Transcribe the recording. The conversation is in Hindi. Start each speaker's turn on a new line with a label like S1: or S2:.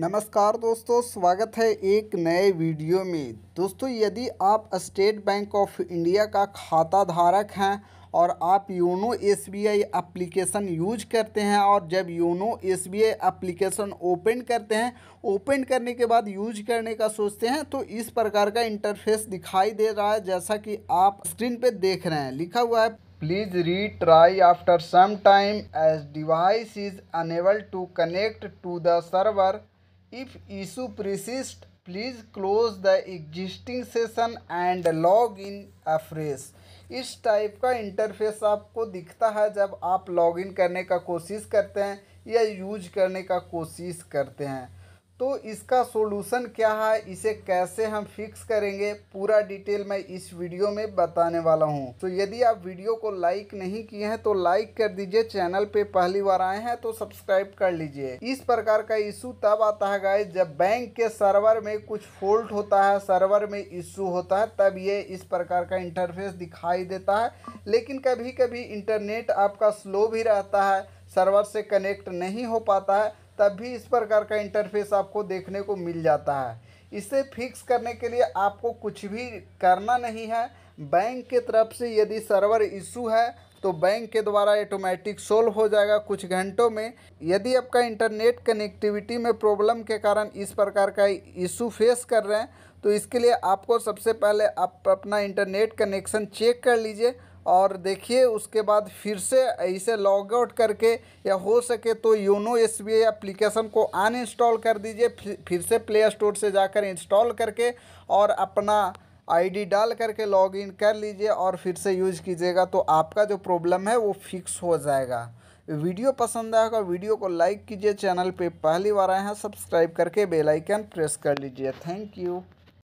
S1: नमस्कार दोस्तों स्वागत है एक नए वीडियो में दोस्तों यदि आप स्टेट बैंक ऑफ इंडिया का खाता धारक हैं और आप YONO S B I application use करते हैं और जब YONO S B I application open करते हैं ओपन करने के बाद यूज करने का सोचते हैं तो इस प्रकार का इंटरफेस दिखाई दे रहा है जैसा कि आप स्क्रीन पर देख रहे हैं लिखा हुआ है please retry after some time as device is unable to connect to the server if issue persists please close the existing session and log in afresh इस टाइप का इंटरफेस आपको दिखता है जब आप लॉगिन करने का कोशिश करते हैं या यूज करने का कोशिश करते हैं तो इसका सोल्यूशन क्या है इसे कैसे हम फिक्स करेंगे पूरा डिटेल मैं इस वीडियो में बताने वाला हूँ तो यदि आप वीडियो को लाइक नहीं किए हैं तो लाइक कर दीजिए चैनल पे पहली बार आए हैं तो सब्सक्राइब कर लीजिए इस प्रकार का इशू तब आता है गाय जब बैंक के सर्वर में कुछ फॉल्ट होता है सर्वर में इशू होता है तब ये इस प्रकार का इंटरफेस दिखाई देता है लेकिन कभी कभी इंटरनेट आपका स्लो भी रहता है सर्वर से कनेक्ट नहीं हो पाता है तब भी इस प्रकार का इंटरफेस आपको देखने को मिल जाता है इसे फिक्स करने के लिए आपको कुछ भी करना नहीं है बैंक के तरफ से यदि सर्वर इशू है तो बैंक के द्वारा ऑटोमेटिक सोल्व हो जाएगा कुछ घंटों में यदि आपका इंटरनेट कनेक्टिविटी में प्रॉब्लम के कारण इस प्रकार का इशू फेस कर रहे हैं तो इसके लिए आपको सबसे पहले आप अपना इंटरनेट कनेक्शन चेक कर लीजिए और देखिए उसके बाद फिर से इसे लॉग आउट करके या हो सके तो योनो एस बी एप्लीकेशन को अनइंस्टॉल कर दीजिए फिर से प्ले स्टोर से जाकर इंस्टॉल करके और अपना आईडी डाल करके लॉगिन कर लीजिए और फिर से यूज़ कीजिएगा तो आपका जो प्रॉब्लम है वो फिक्स हो जाएगा वीडियो पसंद आएगा वीडियो को लाइक कीजिए चैनल पे पहली बार आए हैं सब्सक्राइब करके बेल आइकन प्रेस कर लीजिए थैंक यू